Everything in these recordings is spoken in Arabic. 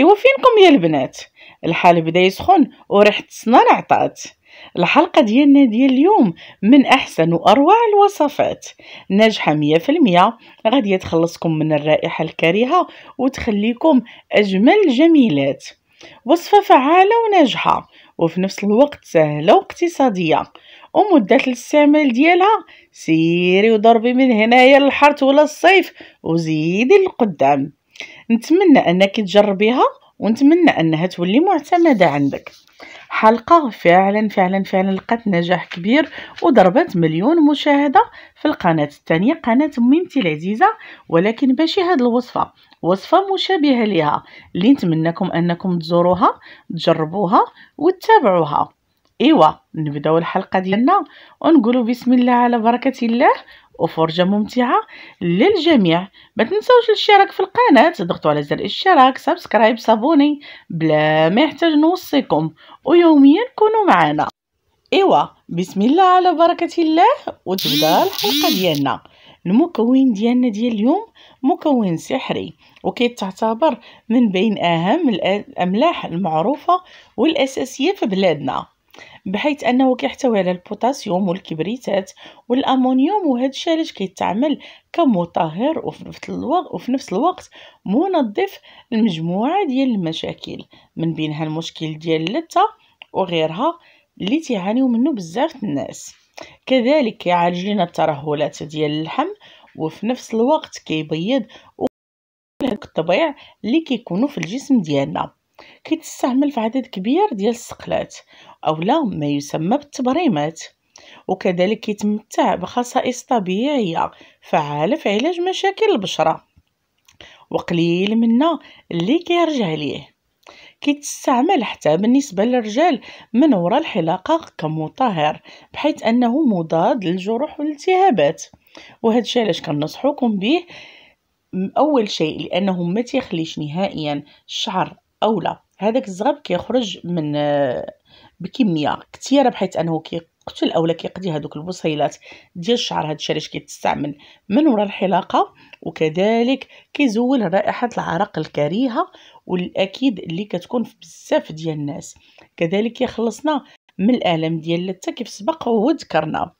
إوا فينكم يا البنات الحال بدا يسخن وريحة السنان عطات الحلقة ديالنا ديال اليوم من أحسن وأروع الوصفات ناجحة مية غادي تخلصكم من الرائحة الكريهة وتخليكم أجمل جميلات وصفة فعالة وناجحة وفي نفس الوقت سهلة واقتصادية ومدة الاستعمال ديالها سيري وضربي من هنايا للحرت ولا الصيف وزيدي القدام نتمنى انك تجربيها ونتمنى انها تولي معتمده عندك حلقه فعلا فعلا فعلا لقات نجاح كبير وضربت مليون مشاهده في القناه الثانيه قناه ميمتي العزيزه ولكن ماشي هاد الوصفه وصفه مشابهه لها اللي نتمنىكم انكم تزوروها تجربوها وتتابعوها ايوا نبداو الحلقه ديالنا ونقولوا بسم الله على بركه الله وفرجة ممتعة للجميع ما تنساوش الاشتراك في القناة تضغطوا على زر الاشتراك سبسكرايب صابوني بلا ما يحتاج نوصيكم ويوميا كونوا معنا ايوا بسم الله على بركة الله وتبدا الحلقة ديالنا المكون ديالنا ديال اليوم مكون سحري وكيتعتبر من بين اهم الاملاح المعروفة والاساسية في بلادنا بحيث انه كيحتوي على البوتاسيوم والكبريتات والامونيوم وهذا الشيء علاش كيتعمل كمطهر وفي نفس الوقت وفي نفس الوقت منظف المجموعه ديال المشاكل من بينها المشكل ديال اللثه وغيرها اللي تيعانيو منه بزاف الناس كذلك كيعالج لنا الترهلات ديال اللحم وفي نفس الوقت كيبيض الطبيع اللي كيكونوا في الجسم ديالنا كيتستعمل في عدد كبير ديال السقلات اولا ما يسمى بالتبريمات وكذلك كيتمتع بخصائص طبيعيه فعاله في علاج مشاكل البشره وقليل منا اللي كيرجع ليه كيتستعمل حتى بالنسبه للرجال من وراء الحلاقه كمطهر بحيث انه مضاد للجروح والالتهابات وهذا الشيء علاش كنصحوكم به اول شيء لانه ما تيخليش نهائيا الشعر اولى هذاك الزغب كيخرج من آه، بكميه كثيره بحيث انه كيقتل اولا كيقضي هذوك البصيلات ديال الشعر هاد الشريش كيتستعمل من وراء الحلاقه وكذلك كيزول رائحه العرق الكريهه والاكيد اللي كتكون في بزاف ديال الناس كذلك كيخلصنا من الالم ديال اللثه كيف سبق وذكرنا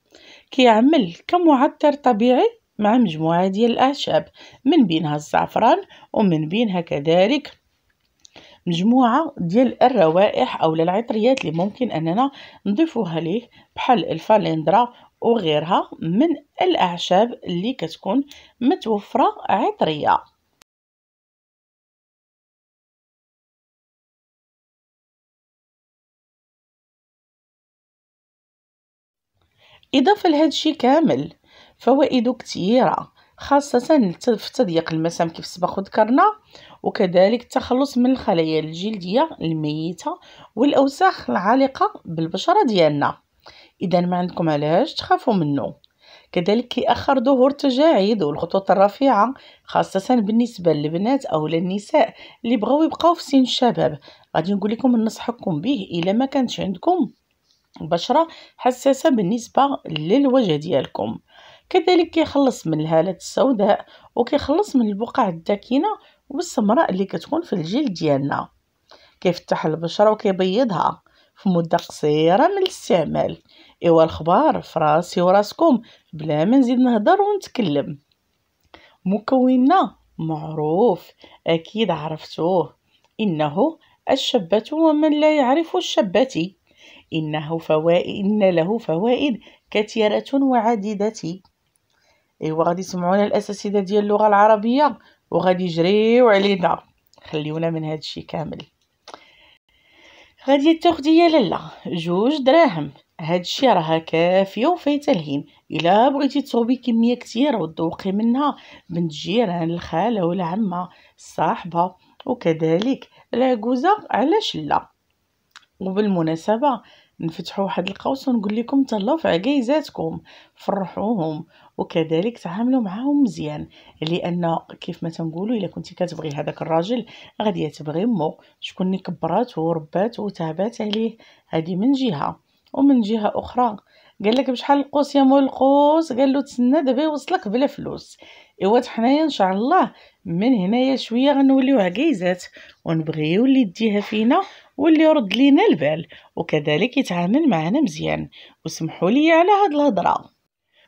كيعمل كمعطر طبيعي مع مجموعه ديال الاعشاب من بينها الزعفران ومن بينها كذلك مجموعة ديال الروائح أو العطريات اللي ممكن أننا نضيفوها ليه بحال الفالندرا وغيرها من الأعشاب اللي كتكون متوفرة عطرية إضافة لهذا الشيء كامل فوائده كثيره خاصة في تضييق المسام كيف سبق وذكرنا وكذلك التخلص من الخلايا الجلدية الميتة والأوساخ العالقة بالبشرة ديالنا إذا ما عندكم علاش تخافوا منه كذلك كيأخر ظهور التجاعيد والخطوط الرفيعة خاصة بالنسبة للبنات أو للنساء اللي بغاو يبقاو في سن الشباب غادي نقول لكم ننصحكم به إلا ما كانتش عندكم بشرة حساسة بالنسبة للوجه ديالكم كذلك كيخلص من الهالات السوداء وكيخلص من البقع الداكنه والسمراء اللي كتكون في الجلد ديالنا كيفتح البشره وكيبيضها في مده قصيره من الاستعمال ايوا الخبار في راسي وراسكم بلا ما نزيد نهضر ونتكلم مكوننا معروف اكيد عرفتوه انه الشبات ومن لا يعرف الشبات إنه فوائد إن له فوائد كثيرة وعديدة ايوا غادي يسمعونا الاساسيده ديال اللغه العربيه وغادي يجريو علينا خليونا من هذا الشيء كامل غادي تاخذي يا لالا جوج دراهم هذا الشيء راه كافيه وفيه تلهين الا بغيتي تصوبي كميه كتير وتذوقي منها بنت جيران الخاله ولا عمه الصاحبه وكذلك العجوزه علاش لا وبالمناسبه نفتحوا واحد القوس ونقول لكم تهلاو في عكايزاتكم فرحوهم وكذلك تعاملوا معاهم مزيان لان كيف ما تنقولوا الا كنتي كتبغي هذاك الراجل غادي تبغي امو شكون اللي كبراتو ورباتو وتعبات عليه هذه من جهه ومن جهه اخرى قال لك بشحال القوس يا مول القوس قال له تسنى دابا يوصلك بلا فلوس ايوا حنايا ان شاء الله من هنايا شويه غنوليوها كيزات ونبغيو اللي يديها فينا واللي يرد لينا البال وكذلك يتعامل معنا مزيان وسمحوا لي على هاد الهضره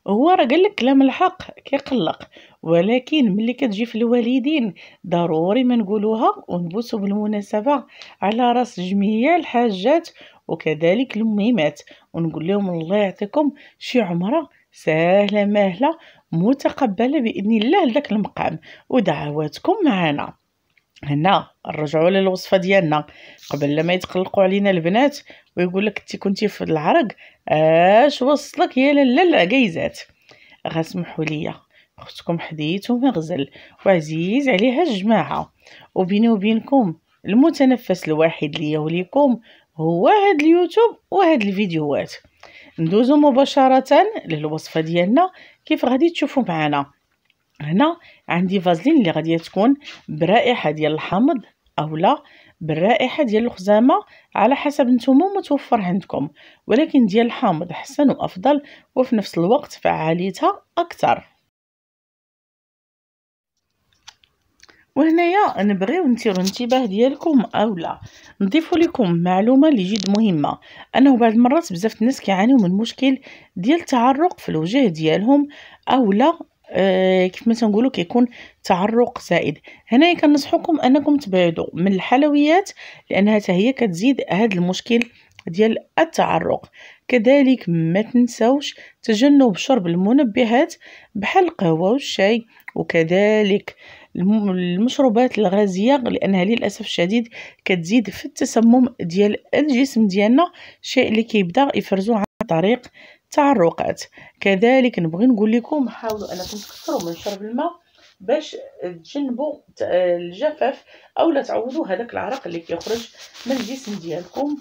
هو راه قال لك كلام الحق كيقلق ولكن ملي كتجي في الوالدين ضروري ما نقولوها ونبوسوا بالمناسبه على راس جميع الحاجات وكذلك الميمات ونقول لهم الله يعطيكم شي عمره سهلة مهلة متقبلة بإذن الله لك المقام ودعواتكم معنا هنا نرجعوا للوصفه ديالنا قبل لما يتقلقوا علينا البنات ويقول لك انت كنتي في العرق اش وصلك يا لالا العكايزات غسمحوا ليا اختكم حديث ومغزل وعزيز عليها الجماعه وبيني وبينكم المتنفس الواحد ليا وليكم هو هاد اليوتيوب وهاد الفيديوهات ندوزو مباشره للوصفه ديالنا كيف غادي تشوفوا معنا هنا عندي فازلين اللي غادي تكون برائحه ديال الحامض اولا بالرائحه ديال الخزامه على حسب نتوما متوفر عندكم ولكن ديال الحامض احسن وافضل وفي نفس الوقت فعاليتها اكثر وهنايا نبغيو نثيروا الانتباه ديالكم اولا نضيفوا لكم معلومه اللي جد مهمه انه بعض المرات بزاف الناس كيعانيو من مشكل ديال التعرق في الوجه ديالهم اولا آه كيف ما تنقولوا كيكون تعرق زائد هنايا كننصحكم انكم تبعدوا من الحلويات لانها هي كتزيد هذا المشكل ديال التعرق كذلك ما تنسوش تجنب شرب المنبهات بحال القهوه والشاي وكذلك المشروبات الغازيه لانها للاسف الشديد كتزيد في التسمم ديال الجسم ديالنا شيء اللي كيبدا يفرزو عن طريق التعرقات كذلك نبغي نقول لكم حاولوا انكم تكثروا من شرب الماء باش تجنبوا الجفاف او لا تعودوا هذاك العرق اللي كيخرج من الجسم ديالكم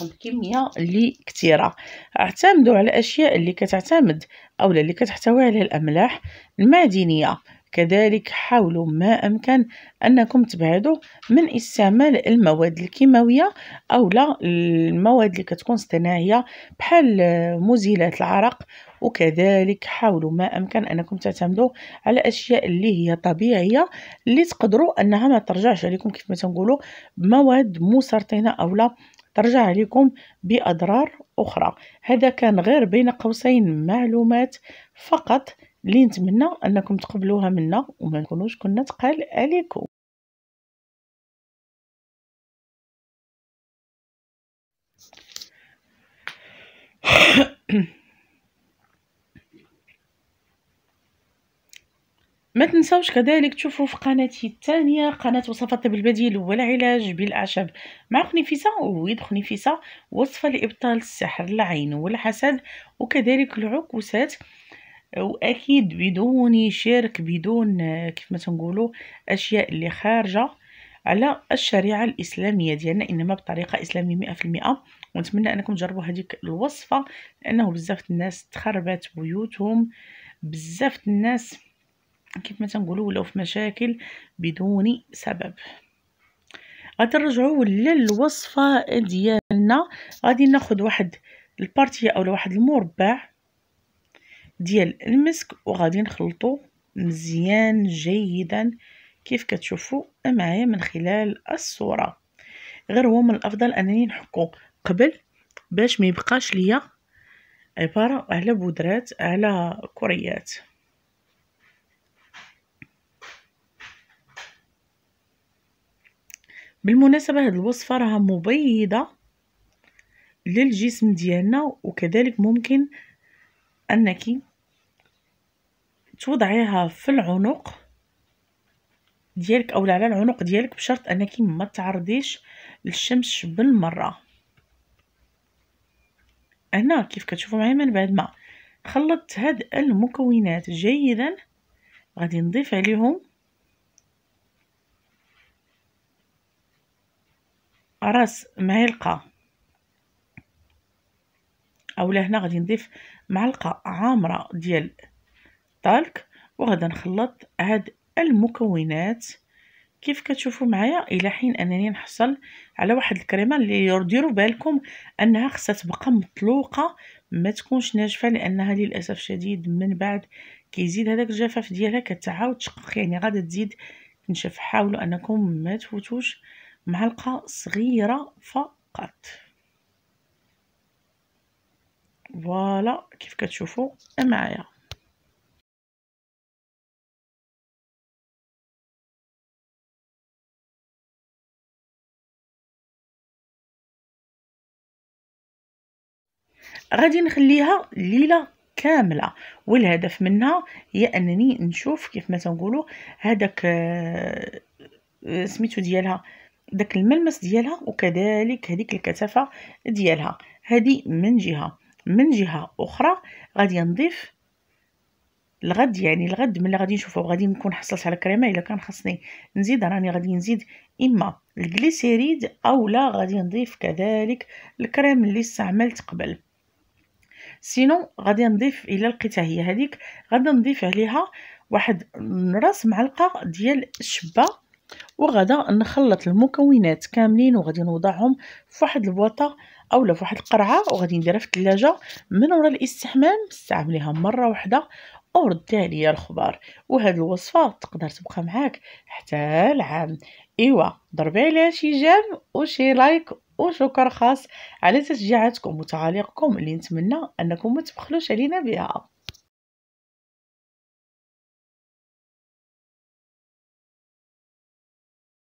بكميه اللي كثيره اعتمدوا على الاشياء اللي كتعتمد او اللي كتحتوي عليها الاملاح المعدنيه كذلك حاولوا ما أمكن أنكم تبعدوا من استعمال المواد الكيماوية أو لا المواد اللي كتكون صناعيه بحال مزيلات العرق وكذلك حاولوا ما أمكن أنكم تعتمدوا على أشياء اللي هي طبيعية اللي تقدروا أنها ما ترجعش عليكم كيف ما تنقولوا مواد مسرطنة أو لا ترجع عليكم بأضرار أخرى هذا كان غير بين قوسين معلومات فقط اللي نتمنى انكم تقبلوها منا وما نكونوش كنا تقال عليكم ما تنساوش كذلك تشوفوا في قناتي الثانيه قناه وصفات طب البديل والعلاج بالاعشاب مع خنيفيسة وويد ووليد وصفه لابطال السحر العين والحسد وكذلك العكوسات واكيد بدون شرك بدون كيف ما تنقولوا اشياء اللي خارجه على الشريعه الاسلاميه ديالنا انما بطريقه اسلاميه 100% ونتمنى انكم تجربوا هذيك الوصفه لانه بزاف الناس تخربات بيوتهم بزاف الناس كيف ما تنقولوا ولاو في مشاكل بدون سبب غادي نرجعوا للوصفه ديالنا غادي ناخذ واحد البارتي او واحد المربع ديال المسك وغادي نخلطو مزيان جيدا كيف كتشوفوا معايا من خلال الصوره غير هو من الافضل انني نحكو قبل باش ما يبقاش ليا عباره على بودرات على كريات بالمناسبه هذه الوصفه راها مبيضه للجسم ديالنا وكذلك ممكن انك توضعيها في العنق ديالك اولا على العنق ديالك بشرط انك ما تعرضيش للشمس بالمره هنا كيف كتشوفوا معايا من بعد ما خلطت هاد المكونات جيدا غادي نضيف عليهم راس معلقه اولا هنا غادي نضيف معلقه عامره ديال طالك وغدا نخلط هاد المكونات كيف كتشوفوا معايا الى حين انني نحصل على واحد الكريمه اللي ديروا بالكم انها خصها تبقى مطلوقه ما تكونش ناشفه لانها للاسف شديد من بعد كيزيد هذاك الجفاف ديالها كتعاود تشقق يعني غادي تزيد تنشف حاولوا انكم ما تفوتوش معلقه صغيره فقط فوالا كيف كتشوفوا معايا غادي نخليها ليله كامله والهدف منها هي انني نشوف كيف ما تنقولوا هذاك آه، سميتو ديالها داك الملمس ديالها وكذلك هذيك الكثافه ديالها هذه من جهه من جهه اخرى غادي نضيف الغد يعني الغد ملي غادي نشوفو غادي نكون حصلت على كريمه الا كان خاصني نزيد راني غادي نزيد اما الجليسيريد اولا غادي نضيف كذلك الكريم اللي استعملت قبل سينو غادي نضيف الى لقيتها هي هذيك غادي نضيف عليها واحد راس معلقه ديال الشبه وغادا نخلط المكونات كاملين وغادي نوضعهم في واحد البواطه اولا في واحد القرعه وغادي نديرها في الثلاجه من ورا الاستحمام نستعمليها مره واحده ورد عليا الخبار وهاد الوصفه تقدر تبقى معاك حتى العام ايوا ضربي عليها شي جام وشي لايك وشكر خاص على تشجيعاتكم وتعاليقكم اللي نتمنى انكم ما تبخلوش علينا بها